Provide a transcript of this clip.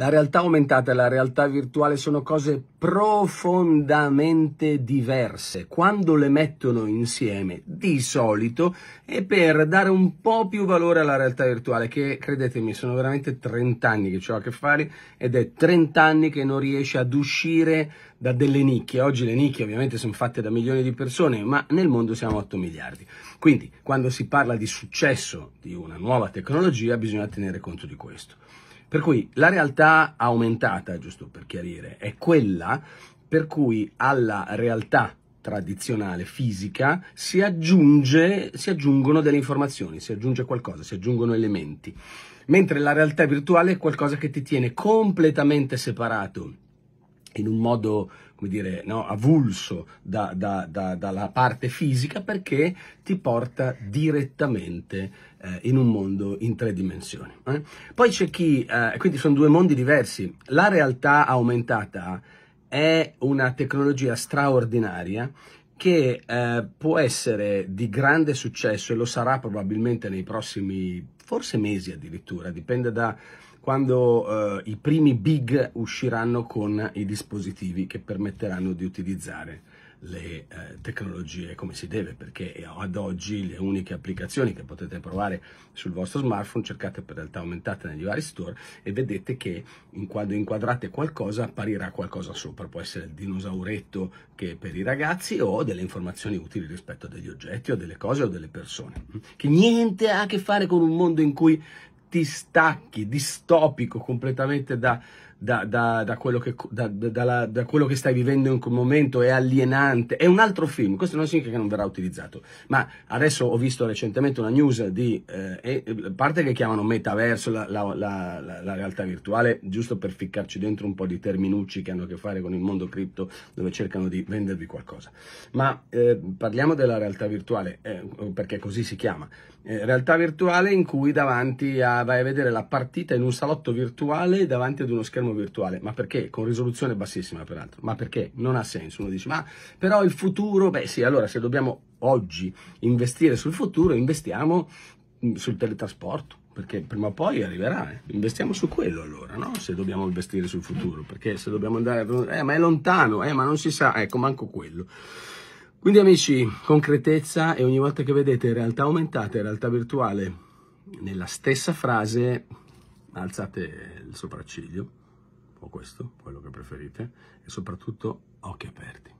La realtà aumentata e la realtà virtuale sono cose profondamente diverse. Quando le mettono insieme, di solito, è per dare un po' più valore alla realtà virtuale, che credetemi, sono veramente 30 anni che ho a che fare ed è 30 anni che non riesce ad uscire da delle nicchie. Oggi le nicchie ovviamente sono fatte da milioni di persone, ma nel mondo siamo 8 miliardi. Quindi, quando si parla di successo di una nuova tecnologia, bisogna tenere conto di questo. Per cui la realtà aumentata, giusto per chiarire, è quella per cui alla realtà tradizionale, fisica, si, aggiunge, si aggiungono delle informazioni, si aggiunge qualcosa, si aggiungono elementi. Mentre la realtà virtuale è qualcosa che ti tiene completamente separato in un modo come dire, no, avulso da, da, da, dalla parte fisica perché ti porta direttamente eh, in un mondo in tre dimensioni. Eh? Poi c'è chi, eh, quindi sono due mondi diversi, la realtà aumentata è una tecnologia straordinaria che eh, può essere di grande successo e lo sarà probabilmente nei prossimi, forse mesi addirittura, dipende da quando eh, i primi big usciranno con i dispositivi che permetteranno di utilizzare le eh, tecnologie come si deve perché ad oggi le uniche applicazioni che potete provare sul vostro smartphone cercate per realtà aumentate negli vari store e vedete che in quando inquadrate qualcosa apparirà qualcosa sopra può essere il dinosauretto che è per i ragazzi o delle informazioni utili rispetto a degli oggetti o delle cose o delle persone mm? che niente ha a che fare con un mondo in cui distacchi distopico completamente da, da, da, da, quello che, la, da, quello che, stai vivendo in quel momento, è alienante, è un altro film, questo non significa che non verrà utilizzato, ma adesso ho visto recentemente una news di, eh, eh, parte che chiamano metaverso la, la, la, realtà virtuale, giusto per ficcarci dentro un po' di terminucci che hanno a che fare con il mondo cripto, dove cercano di vendervi qualcosa, ma eh, parliamo della realtà virtuale, eh, perché così si chiama, eh, realtà virtuale in cui davanti a, vai a vedere la partita in un salotto virtuale davanti ad uno schermo schermo virtuale, ma perché? Con risoluzione bassissima peraltro, ma perché? Non ha senso, uno dice, ma però il futuro, beh sì, allora se dobbiamo oggi investire sul futuro, investiamo mm, sul teletrasporto, perché prima o poi arriverà. Eh. Investiamo su quello allora, no? Se dobbiamo investire sul futuro, perché se dobbiamo andare... Eh, ma è lontano, eh, ma non si sa, ecco, manco quello. Quindi amici, concretezza e ogni volta che vedete realtà aumentata e realtà virtuale nella stessa frase, alzate il sopracciglio o questo, quello che preferite, e soprattutto occhi aperti.